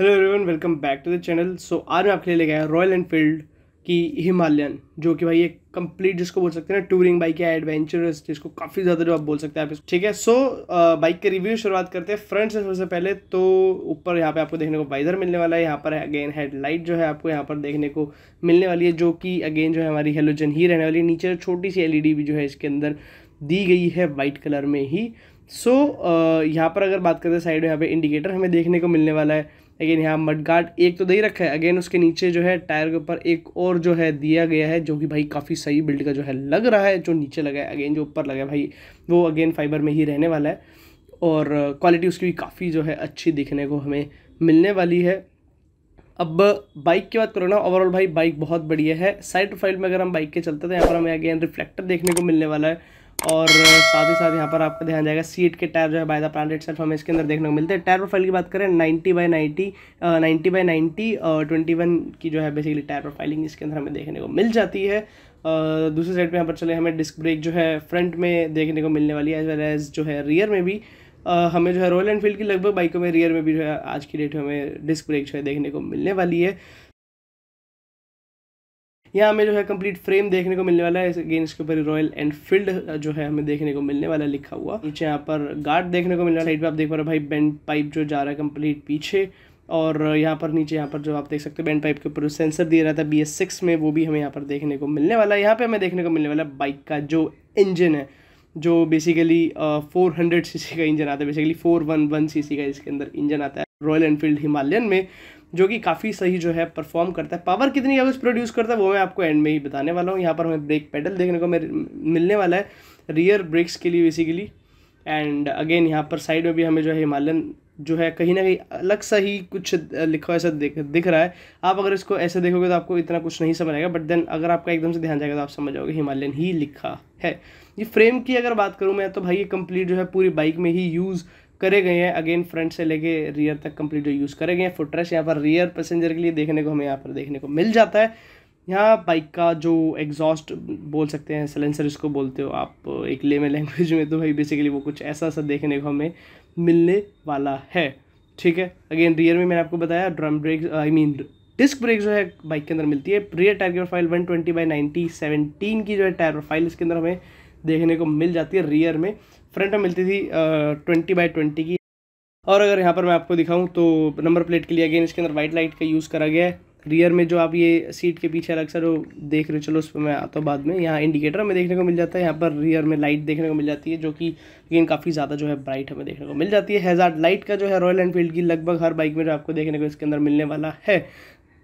hello everyone welcome back to the channel so आज मैं आपके लिए लेके आया रॉयल एनफील्ड की हिमालयन जो कि भाई एक कंप्लीट जिसको बोल सकते हैं ना टूरिंग बाइक है एडवेंचरस जिसको काफ़ी ज़्यादा जो आप बोल सकते हैं आप ठीक है सो बाइक के रिव्यू शुरुआत करते हैं फ्रंट से सबसे पहले तो ऊपर यहाँ पे आपको देखने को वाइजर मिलने वाला है यहाँ पर अगेन हेडलाइट जो है आपको यहाँ पर देखने को मिलने वाली है जो कि अगेन जो है हमारी हेलोजन ही रहने वाली है नीचे छोटी सी एल भी जो है इसके अंदर दी गई है वाइट कलर में ही सो so, uh, यहाँ पर अगर बात करते हैं साइड में यहाँ पे इंडिकेटर हमें देखने को मिलने वाला है अगेन यहाँ मड गार्ड एक तो दे ही रखा है अगेन उसके नीचे जो है टायर के ऊपर एक और जो है दिया गया है जो कि भाई काफ़ी सही बिल्ड का जो है लग रहा है जो नीचे लगा है अगेन जो ऊपर लगा है भाई वो अगेन फाइबर में ही रहने वाला है और क्वालिटी उसकी भी काफ़ी जो है अच्छी दिखने को हमें मिलने वाली है अब बाइक की बात करो ना ओवरऑल भाई बाइक बहुत बढ़िया है साइड प्रोफाइल में अगर हम बाइक के चलते तो यहाँ पर हमें अगेन रिफ्लेक्टर देखने को मिलने वाला है और साथ ही साथ यहाँ पर आपका ध्यान जाएगा सीट के टायर जो है बाय द प्लांट सेल्फ हमें इसके अंदर देखने को मिलते हैं टायर प्रोफाइल की बात करें 90 by 90 ninety by ninety twenty one की जो है बेसिकली टायर प्रोफाइलिंग इसके अंदर हमें देखने को मिल जाती है uh, दूसरी साइड पर यहाँ पर चले हमें डिस्क ब्रेक जो है फ्रंट में देखने को मिलने वाली है एज वेल एज जो है रियर में भी Uh, हमें जो है रॉयल एनफील्ड की लगभग बाइकों में रियर में भी जो है आज की डेट में हमें डिस्क ब्रेक जो है देखने को मिलने वाली है यहाँ हमें जो है कंप्लीट फ्रेम देखने को मिलने वाला है अगेन इसके ऊपर रॉयल एनफील्ड जो है हमें देखने को मिलने वाला लिखा हुआ नीचे यहाँ पर गार्ड देखने को मिल रहा है साइड पर आप देख पा रहे हो भाई बैंड पाइप जो जा रहा है कंप्लीट पीछे और यहाँ पर नीचे यहाँ पर जो आप देख सकते हैं बैंड पाइप के ऊपर सेंसर दिया रहा था बी एस सिक्स में वो भी हमें यहाँ पर देखने को मिलने वाला है यहाँ पर हमें देखने को मिलने वाला बाइक का जो इंजन है जो बेसिकली फोर हंड्रेड सी का इंजन आता है basically four one one C का इसके अंदर इंजन आता है रॉयल एनफील्ड हिमालयन में जो कि काफ़ी सही जो है परफॉर्म करता है पावर कितनी एवरेज प्रोड्यूस करता है वो मैं आपको एंड में ही बताने वाला हूँ यहाँ पर हमें ब्रेक पैडल देखने को मिलने वाला है रियर ब्रेक्स के लिए बेसिकली एंड अगेन यहाँ पर साइड में भी हमें जो है हिमालयन जो है कहीं ना कहीं अलग सा ही कुछ लिखा ऐसा दिख दिख रहा है आप अगर इसको ऐसे देखोगे तो आपको इतना कुछ नहीं समझ आएगा बट देन अगर आपका एकदम से ध्यान जाएगा तो आप समझ जाओगे हिमालयन ही लिखा है ये फ्रेम की अगर बात करूँ मैं तो भाई ये कंप्लीट जो है पूरी बाइक में ही यूज़ करे गए हैं अगेन फ्रंट से लेके रियर तक कंप्लीट जो यूज़ करे गए हैं फुटरेस्ट यहाँ पर रियर पैसेंजर के लिए देखने को हमें यहाँ पर देखने को मिल जाता है यहाँ बाइक का जो एग्जॉस्ट बोल सकते हैं सलेंसर इसको बोलते हो आप एक ले में लैंग्वेज में तो भाई बेसिकली वो कुछ ऐसा सा देखने को हमें मिलने वाला है ठीक है अगेन रियर में मैंने आपको बताया drum brake I mean disc brake जो है बाइक के अंदर मिलती है रियर टायर की profile one twenty by ninety seventeen की जो है टायर प्रोफाइल इसके अंदर हमें देखने को मिल जाती है रियर में फ्रंट में मिलती थी ट्वेंटी बाई ट्वेंटी की और अगर यहाँ पर मैं आपको दिखाऊँ तो नंबर प्लेट के लिए अगेन इसके अंदर वाइट लाइट का यूज़ करा गया है रियर में जो आप ये सीट के पीछे अलग सा जो देख रहे हो चलो उस पर मैं आता हूँ बाद में यहाँ इंडिकेटर हमें देखने को मिल जाता है यहाँ पर रियर में लाइट देखने को मिल जाती है जो कि अगेन काफ़ी ज़्यादा जो है ब्राइट हमें देखने को मिल जाती है हेजार्ड लाइट का जो है रॉयल एनफील्ड की लगभग हर बाइक में जो आपको देखने को इसके अंदर मिलने वाला है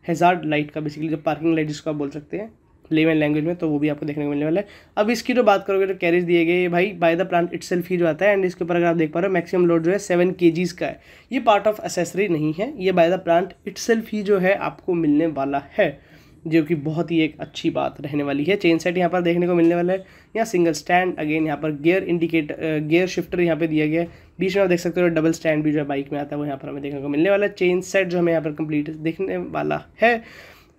हेजार्ड लाइट का बेसिकली जो पार्किंग लाइट जिसको आप बोल सकते हैं लेवन लैंग्वेज में तो वो भी आपको देखने को मिलने वाला है अब इसकी जो बात करोगे तो कैरेज दिए गए भाई बाय द प्लांट इट ही जो आता है एंड इसके ऊपर अगर आप देख पा रहे हो मैक्सिमम लोड जो है सेवन के का है ये पार्ट ऑफ एसेसरी नहीं है ये बाय द प्लांट इट ही जो है आपको मिलने वाला है जो कि बहुत ही एक अच्छी बात रहने वाली है चेन सेट यहाँ पर देखने को मिलने वाला है यहाँ सिंगल स्टैंड अगेन यहाँ पर गियर इंडिकेटर गियर शिफ्टर यहाँ पे दिया गया है बीच में आप देख सकते हो डबल स्टैंड भी जो है बाइक में आता है वो यहाँ पर हमें देखने को मिलने वाला है चेन सेट जो हमें यहाँ पर कंप्लीट देखने वाला है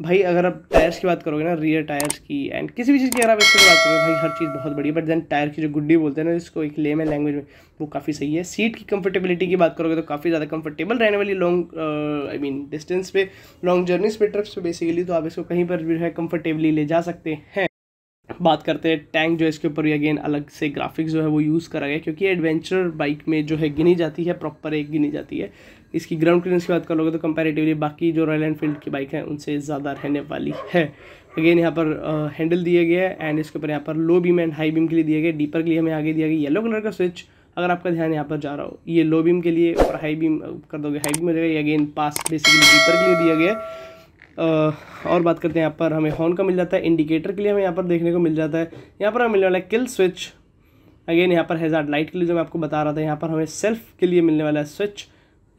भाई अगर आप टायर्स की बात करोगे ना रियर टायर्स की एंड किसी भी चीज़ की अगर आप इसकी बात करोगे भाई हर चीज़ बहुत बढ़िया बट देन टायर की जो गुड्डी बोलते हैं ना इसको एक ले में लैंग्वेज में वो काफ़ी सही है सीट की कंफर्टेबिलिटी की बात करोगे तो काफ़ी ज़्यादा कंफर्टेबल रहने वाली लॉन्ग आई मीन डिस्टेंस पे लॉन्ग जर्नीस पे ट्रिप्स पे बेसिकली तो आप इसको कहीं पर भी है कंफर्टेबली ले जा सकते हैं बात करते हैं टैंक जो है इसके ऊपर अगेन अलग से ग्राफिक्स जो है वो यूज़ करा गया क्योंकि एडवेंचर बाइक में जो है गिनी जाती है प्रॉपर एक गिनी जाती है इसकी ग्राउंड क्लियरेंस की बात कर लोगे तो कंपैरेटिवली बाकी जो रॉयल एनफील्ड की बाइक है उनसे ज़्यादा रहने वाली है अगेन यहाँ पर हैंडल दिया गया है एंड इसके ऊपर यहाँ पर low beam and high beam के लिए दिया गया डीपर के लिए हमें आगे दिया गया येलो कलर का स्विच अगर आपका ध्यान यहाँ पर जा रहा हो ये लो बीम के लिए और हाई बीम कर दोगे हाई बीम हो जाएगा अगेन पास बेसिकली डीपर के लिए दिया गया है और बात करते हैं यहाँ पर हमें हॉर्न का मिल जाता है इंडिकेटर के लिए हमें यहाँ पर देखने को मिल जाता है यहाँ पर हमें मिलने वाला है किल स्विच अगेन यहाँ पर हैजार्ड लाइट के लिए जो मैं आपको बता रहा था यहाँ पर हमें सेल्फ के लिए मिलने वाला है स्विच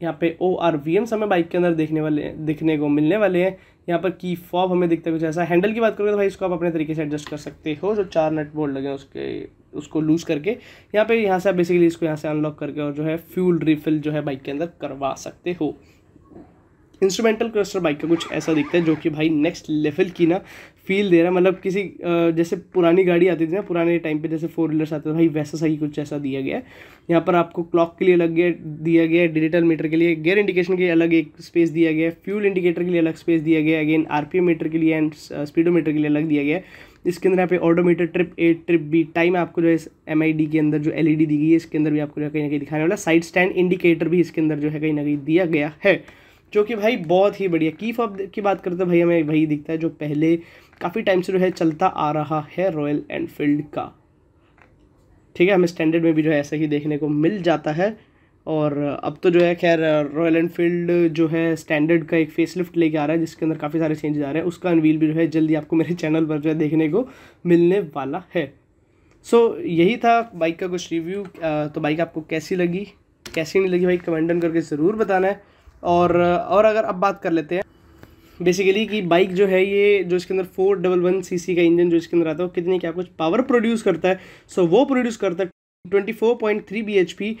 यहाँ पे ओ आर वी एम्स हमें बाइक के अंदर देखने वाले दिखने को मिलने वाले हैं यहाँ पर की फॉब हमें दिखता है कुछ ऐसा हैंडल की बात करोगे तो भाई इसको आप अपने तरीके से एडजस्ट कर सकते हो जो चार नट बोल्ट लगे उसके उसको लूज़ करके यहाँ पे यहाँ से आप बेसिकली इसको यहाँ से अनलॉक करके और जो है फ्यूल रिफिल जो है बाइक के अंदर करवा सकते हो इंस्ट्रूमेंटल क्रस्टर बाइक का कुछ ऐसा दिखता है जो कि भाई नेक्स्ट लेवल की ना फील दे रहा है मतलब किसी जैसे पुरानी गाड़ी आती थी ना पुराने टाइम पे जैसे फोर व्हीलर्स आते थे भाई वैसा सही कुछ ऐसा दिया गया है यहाँ पर आपको क्लॉक के लिए अलग गया दिया गया है डिजिटल मीटर के लिए गेयर इंडिकेशन के लिए अलग एक स्पेस दिया गया है फ्यूल इंडिकेटर के लिए अलग स्पेस दिया गया है अगेन आर मीटर के लिए एंड स्पीडोमीटर के लिए अलग दिया गया है इसके अंदर यहाँ पे odometer trip A trip B time आपको जो है एम के अंदर जो एल e दी गई है इसके अंदर भी आपको जो है कहीं ना कहीं दिखाने वाला साइड स्टैंड इंडिकेटर भी इसके अंदर जो है कहीं ना कहीं दिया गया है जो कि भाई बहुत ही बढ़िया की फॉप की बात करते हैं तो भाई हमें वही दिखता है जो पहले काफ़ी टाइम से जो है चलता आ रहा है रॉयल एनफील्ड का ठीक है हमें स्टैंडर्ड में भी जो है ऐसा ही देखने को मिल जाता है और अब तो जो है खैर रॉयल एनफील्ड जो है स्टैंडर्ड का एक फेस लिफ्ट लेके आ रहा है जिसके अंदर काफ़ी सारे चेंजेस आ रहे हैं उसका अनवील भी जो है जल्दी आपको मेरे चैनल पर जो है देखने को मिलने वाला है सो so, यही था बाइक का कुछ रिव्यू तो बाइक आपको कैसी लगी कैसी नहीं लगी भाई कमेंट करके ज़रूर बताना है और और अगर अब बात कर लेते हैं बेसिकली कि बाइक जो है ये जो इसके अंदर फोर डबल वन सी का इंजन जो इसके अंदर आता है वो कितनी क्या कुछ पावर प्रोड्यूस करता है सो वो प्रोड्यूस करता है twenty four point three B H P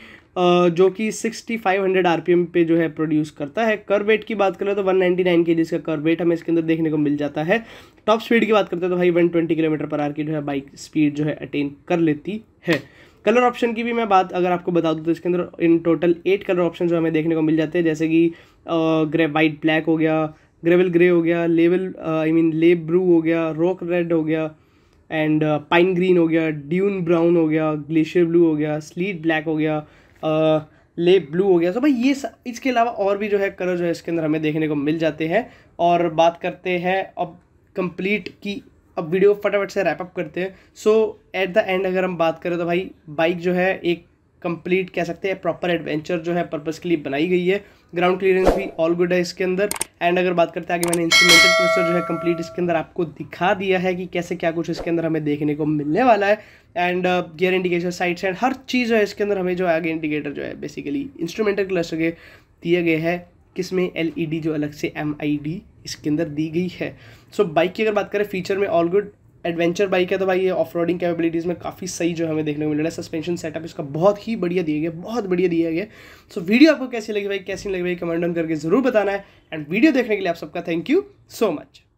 जो कि sixty five hundred R P M पे जो है प्रोड्यूस करता है वेट की बात करें तो वन नाइन्टी नाइन के जी कर वेट हमें इसके अंदर देखने को मिल जाता है टॉप स्पीड की बात करते हैं तो भाई one twenty kilometre per hour की जो है बाइक स्पीड जो है अटेन कर लेती है कलर ऑप्शन की भी मैं बात अगर आपको बता दूँ तो इसके अंदर in total eight colour option जो हमें देखने को मिल जाते हैं जैसे कि ग्रे वाइट ब्लैक हो गया ग्रेवल ग्रे हो गया level I mean lake blue हो गया रॉक रेड हो गया एंड पाइन ग्रीन हो गया ड्यून ब्राउन हो गया ग्लेशियर ब्लू हो गया स्लीट ब्लैक हो गया लेप ब्लू हो गया सो भाई ये सब इसके अलावा और भी जो है कलर जो है इसके अंदर हमें देखने को मिल जाते हैं और बात करते हैं अब कंप्लीट की अब वीडियो फटाफट से रैपअप करते हैं सो एट द एंड अगर हम बात करें तो भाई बाइक जो है एक कंप्लीट कह सकते हैं प्रॉपर एडवेंचर जो है पर्पज़ के लिए बनाई गई है ग्राउंड क्लियरेंस भी ऑल गुड है इसके अंदर एंड अगर बात करते हैं आगे मैंने इंस्ट्रूमेंटल ट्विस्टर जो है कंप्लीट इसके अंदर आपको दिखा दिया है कि कैसे क्या कुछ इसके अंदर हमें देखने को मिलने वाला है and gear indicator side and हर चीज़ जो है इसके अंदर हमें जो आगे इंडिकेटर जो है बेसिकली इंस्ट्रूमेंटल क्लस्टर के दिए गए हैं किसमें एल ई डी जो अलग से एम आई डी इसके अंदर दी गई है सो so, बाइक की अगर बात करें फीचर में ऑल गुड एडवेंचर बाइक है तो भाई ये ऑफ रोडिंग कैपेबिलिटीज़ में काफ़ी सही जो हमें देखने को मिल रहा है सस्पेंशन सेटअप इसका बहुत ही बढ़िया दिया गया बहुत बढ़िया दिया गया सो so, वीडियो आपको कैसी लगी भाई कैसी लगी भाई कमेंट डाउन करके ज़रूर बताना है एंड वीडियो देखने के लिए आप सबका थैंक यू सो मच